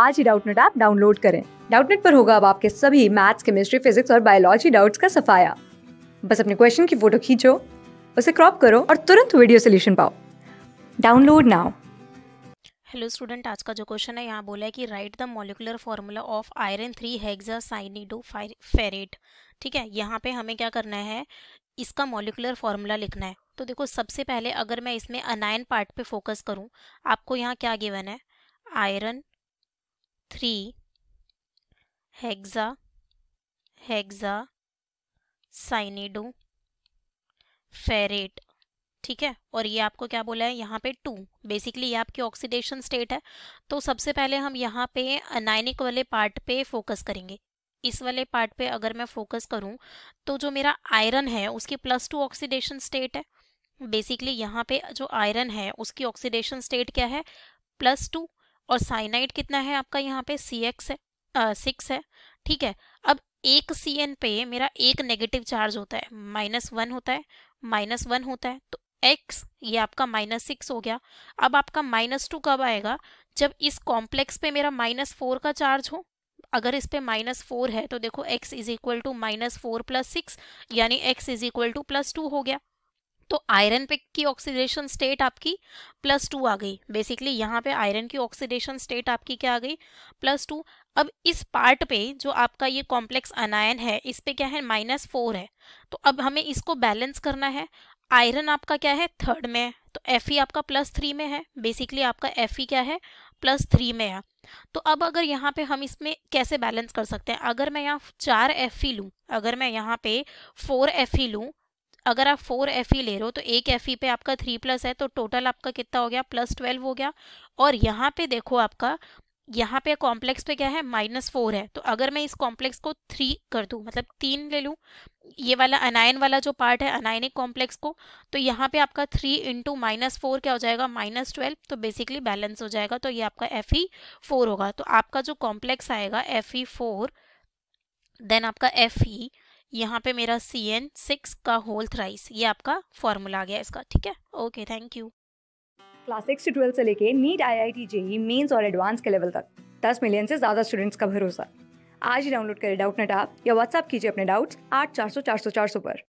आज ही Doubtnut app download करें डाउटनेट पर होगा अब आपके सभी मैथ्स केमिस्ट्री फिजिक्स और बायोलॉजी डाउट्स का सफाया बस अपने क्वेश्चन की फोटो खींचो उसे क्रॉप करो और तुरंत वीडियो सोल्यूशन पाओ डाउनलोड नाउ हेलो स्टूडेंट आज का जो क्वेश्चन है यहाँ बोला है कि write the molecular formula of iron three hexacyanido ferrate ठीक है यहाँ पे हमें क्या करना है इसका मोलिकुलर फॉर्मूला लिखना है तो देखो सबसे पहले अगर मैं इसमें अनायन पार्ट पे फोकस करूँ आपको यहाँ क्या गिवन है iron three hexa hexa cyanido ferrate ठीक है और ये आपको क्या बोला है यहाँ पे टू बेसिकली ये आपकी ऑक्सीडेशन स्टेट है तो सबसे पहले हम यहाँ पे अनाइनिक वाले पार्ट पे फोकस करेंगे इस वाले पार्ट पे अगर मैं फोकस करूँ तो जो मेरा आयरन है उसकी प्लस टू ऑक्सीडेशन स्टेट है बेसिकली यहाँ पे जो आयरन है उसकी ऑक्सीडेशन स्टेट क्या है प्लस टू और साइनाइड कितना है आपका यहाँ पे सी एक्स है सिक्स है ठीक है अब एक सी एन पे मेरा एक नेगेटिव चार्ज होता है माइनस वन होता है माइनस वन होता है तो एक्स ये आपका माइनस सिक्स हो गया अब आपका माइनस टू कब आएगा जब इस कॉम्प्लेक्स पे मेरा माइनस फोर का चार्ज हो अगर इस पे माइनस फोर है तो देखो x is equal to minus four plus six यानी x is equal to plus two हो गया तो आयरन पे की ऑक्सीडेशन स्टेट आपकी प्लस टू आ गई बेसिकली यहाँ पे आयरन की ऑक्सीडेशन स्टेट आपकी क्या आ गई प्लस टू अब इस पार्ट पे जो आपका ये कॉम्प्लेक्स अनायन है इस पे क्या है माइनस फोर है तो अब हमें इसको बैलेंस करना है आयरन आपका क्या है थर्ड में है तो एफ ई आपका प्लस थ्री में है बेसिकली आपका एफ ई क्या है प्लस थ्री में है तो अब अगर यहाँ पे हम इसमें कैसे बैलेंस कर सकते हैं अगर मैं यहाँ चार एफ ई लूँ अगर मैं यहाँ पे फोर एफ ई लूँ अगर आप फोर एफ ई e ले रहे हो तो एक एफ ई e पे आपका थ्री प्लस है तो टोटल आपका कितना हो गया प्लस ट्वेल्व हो गया और यहाँ पे देखो आपका यहाँ पे कॉम्प्लेक्स पे क्या है माइनस फोर है तो अगर मैं इस कॉम्प्लेक्स को थ्री कर दूँ मतलब तीन ले लूँ ये वाला अनायन वाला जो पार्ट है अनायनिक कॉम्प्लेक्स को तो यहाँ पे आपका थ्री इंटू माइनस फोर क्या हो जाएगा माइनस ट्वेल्व तो बेसिकली बैलेंस हो जाएगा तो ये आपका एफ ई फोर होगा तो आपका जो कॉम्प्लेक्स आएगा एफ ई फोर देन आपका एफ ई e यहाँ पे मेरा सी एन सिक्स का होल थ्राइस ये आपका फॉर्मूला आ गया इसका ठीक है okay thank you class six से ट्वेल्थ से लेके NEET I I T JEE Mains और एडवांस के लेवल तक दस मिलियन से ज़्यादा स्टूडेंट्स का भरोसा आज ही डाउनलोड करें डाउट नेट आप या व्हाट्सअप कीजिए अपने डाउट्स आठ चार सौ चार सौ चार सौ पर